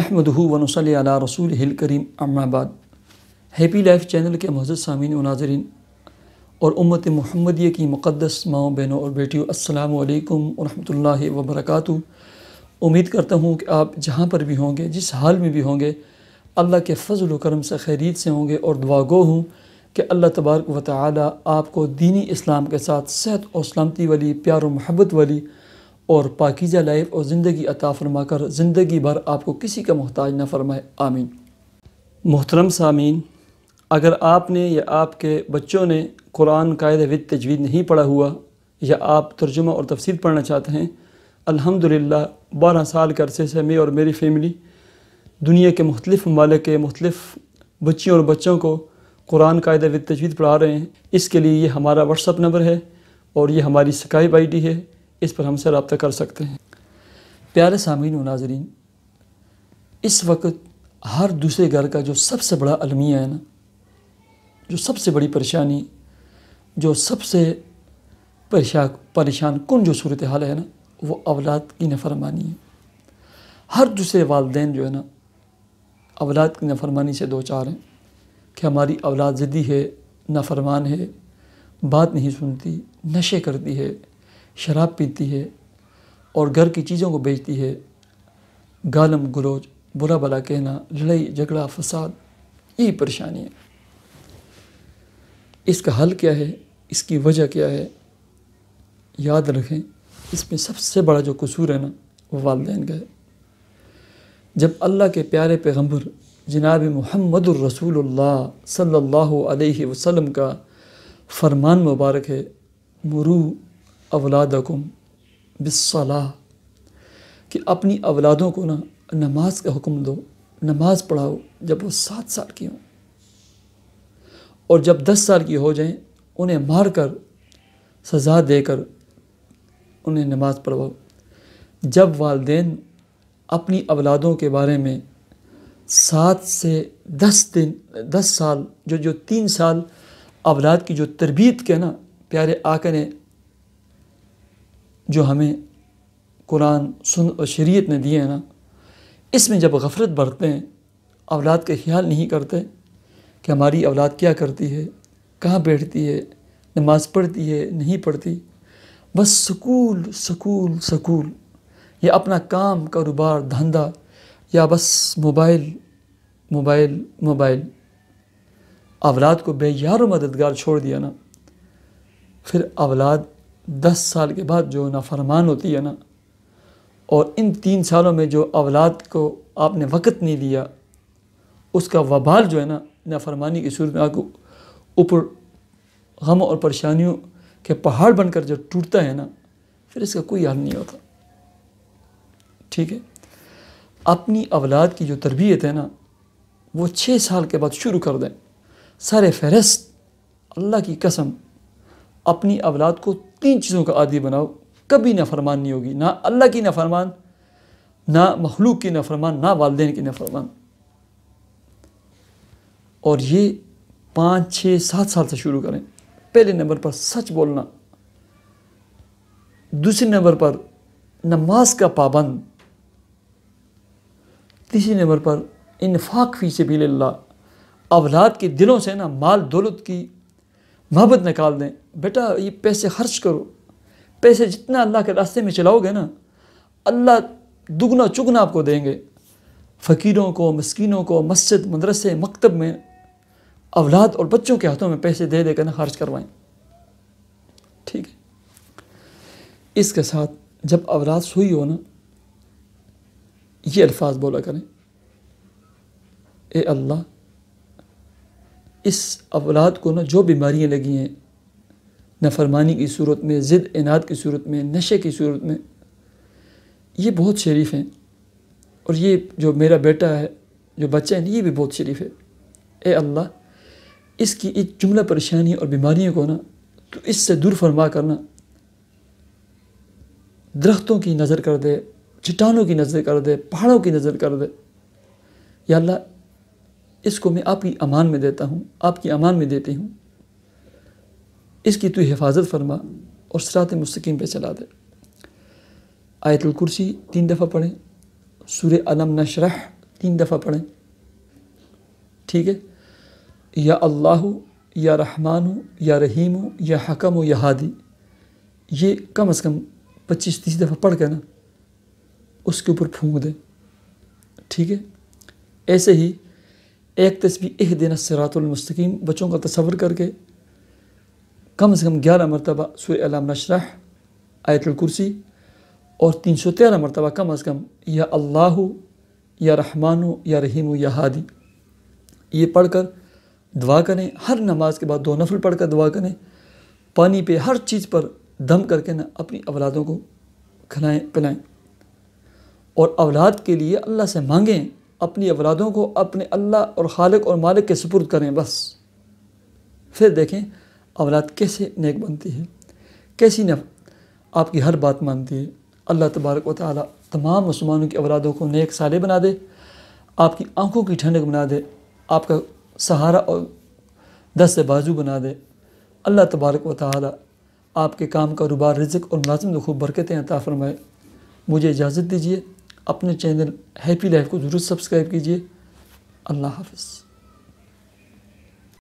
अहमदू अला रसूल हिल करीम अम्माबाद हैप्पी लाइफ चैनल के मज़द सामीन नाजरन और उम्मत महमदी की मुक़दस माओ बहनों और बेटियों असलकम वरहमल वबरक उम्मीद करता हूँ कि आप जहाँ पर भी होंगे जिस हाल में भी होंगे अल्लाह के फजल करम से खैरीत से होंगे और दुआगो हूँ कि अल्लाह तबारक वाली आपको दीनी इस्लाम के साथ सेहत और सलामती वाली प्यार महबत महब्बत वाली और पाकिज़ा लाइफ और ज़िंदगी अता फरमा कर ज़िंदगी भर आपको किसी का मोहताज न फरमाए आमीन मोहतरम सामीन अगर आपने या आपके बच्चों ने कुरान कायद विद तजवीद नहीं पढ़ा हुआ या आप तर्जुमा और तफसीर पढ़ना चाहते हैं अल्हम्दुलिल्लाह बारह साल के अरसे से मैं और मेरी फैमिली दुनिया के मुख्तलिफ़ ममालिक के मुख्तलिफ़ बच्चियों और बच्चों को कुरान कायद विद तजवीद पढ़ा रहे हैं इसके लिए ये हमारा व्हाट्सअप नंबर है और ये हमारी स्काइप आई डी है इस पर हमसे रबता कर सकते हैं प्यारे सामीन नाजरीन इस वक्त हर दूसरे घर का जो सबसे बड़ा अलमिया है ना जो सबसे बड़ी परेशानी जो सबसे परेशान परेशान कन जो सूरत हाल है ना वो अवलाद की नफरमानी है हर दूसरे वालदे जो है ना अवलाद की नफरमानी से दो चार हैं कि हमारी अवलाद ज़िद्दी है नाफरमान है बात नहीं सुनती नशे करती है शराब पीती है और घर की चीज़ों को बेचती है गालम गलोच बुरा भला कहना लड़ाई झगड़ा फसाद यही परेशानी है इसका हल क्या है इसकी वजह क्या है याद रखें इसमें सबसे बड़ा जो कसूर है ना वो वालदेन का है जब अल्लाह के प्यारे पैगम्बर जनाब मोहम्मद रसूलुल्लाह सल्लल्लाहु अलैहि वसल्लम का फरमान मुबारक है मुरू अवलादकुम बिसला कि अपनी अवलादों को ना नमाज का हुक्म दो नमाज पढ़ाओ जब वो सात साल की हों और जब दस साल की हो जाएं उन्हें मार कर सज़ा देकर उन्हें नमाज पढ़वाओ जब वालदेन अपनी अवलादों के बारे में सात से दस दिन दस साल जो जो तीन साल अवलाद की जो तरबियत के ना प्यारे आका ने जो हमें कुरान सुन और शरीयत ने दिए हैं ना इसमें जब गफरत बरतते हैं औलाद का ख्याल नहीं करते कि हमारी औलाद क्या करती है कहाँ बैठती है नमाज़ पढ़ती है नहीं पढ़ती बस सकूल सकूल सकूल या अपना काम कारोबार धंधा या बस मोबाइल मोबाइल मोबाइल औलाद को बेयार मददगार छोड़ दिया ना फिर औलाद दस साल के बाद जो नाफरमान होती है ना और इन तीन सालों में जो अवलाद को आपने वक़्त नहीं दिया उसका वबाल जो है ना नाफरमानी की सूरत में आपको ऊपर गम और परेशानियों के पहाड़ बनकर जब टूटता है ना फिर इसका कोई हल नहीं होता ठीक है अपनी अवलाद की जो तरबियत है ना वो छः साल के बाद शुरू कर दें सारे फहरस्त अल्लाह की कसम अपनी अवलाद को तीन चीज़ों का आदि बनाओ कभी नफरमान नहीं होगी ना अल्लाह की नफरमान ना मखलूक की नफरमान ना वालदेन की नफरमान और ये पाँच छः सात साल से शुरू करें पहले नंबर पर सच बोलना दूसरे नंबर पर नमाज का पाबंद तीसरे नंबर पर इनफाक फ़ी से बिल्ला अवलाद के दिलों से ना माल दौलत की मोहब्बत निकाल दें बेटा ये पैसे खर्च करो पैसे जितना अल्लाह के रास्ते में चलाओगे ना अल्लाह दुगना चुगना आपको देंगे फ़कीरों को मस्किनों को मस्जिद मदरसे मकतब में अवलाद और बच्चों के हाथों में पैसे दे देकर ना खर्च करवाएं ठीक है इसके साथ जब अवलाद सुई हो ना ये अल्फाज बोला करें ए अल्लाह इस अवलाद को ना जो बीमारियाँ लगी हैं नफ़रमानी की सूरत में ज़िद इनाद की सूरत में नशे की सूरत में ये बहुत शरीफ हैं और ये जो मेरा बेटा है जो बच्चा है ये भी बहुत शरीफ है ए अल्लाह इसकी इस जुमला परेशानी और बीमारियों को ना तो इससे दूर फरमा करना दरख्तों की नज़र कर दे चट्टानों की नज़र कर दे पहाड़ों की नज़र कर दे या अल्लाह इसको मैं आपकी अमान में देता हूँ आपकी अमान में देती हूँ इसकी तो हिफाजत फरमा और सरात मस्तकीम पे चला दे आयतुल कुर्सी तीन दफ़ा पढ़ें सूर्य अलम नशरह तीन दफ़ा पढ़ें ठीक है या अल्लाह या रहमान हो या रहीम हो या हकम हो या हादी ये कम अज़ कम पच्चीस तीस दफ़ा पढ़ के ना उसके ऊपर फूंक दें ठीक है ऐसे ही एक तस्वीर एह देना सरातुलमस्तकीम बच्चों का तस्वर करके कम से कम ग्यारह मरतबा सुर अलाम नशरह आयतुल कुर्सी और तीन सौ तेरह मरतबा कम अज़ कम या अल्लाह या रहमान या रहीम या हादी ये पढ़कर दुआ करें हर नमाज के बाद दो नफल पढ़कर दुआ करें पानी पे हर चीज़ पर दम करके ना अपनी अवलादों को खिलाएँ पिलाएँ और अवलाद के लिए अल्लाह से मांगें अपनी अवलादों को अपने अल्लाह और खालक और मालिक के सपुर्द करें बस फिर देखें औलाद कैसे नेक बनती है कैसी नफ आपकी हर बात मानती है अल्लाह तबारक व ताली तमाम मुसलमानों की औलादों को नेक साले बना दे आपकी आँखों की ठंडक बना दे आपका सहारा और दस बाजू बना दे अल्लाह तबारक व ताली आपके काम का रुबार रिजक और मुलाजम को खूब बरकतें अता फ़रमाए मुझे इजाज़त दीजिए अपने चैनल हैप्पी लाइफ को ज़रूर सब्सक्राइब कीजिए अल्लाह हाफिज़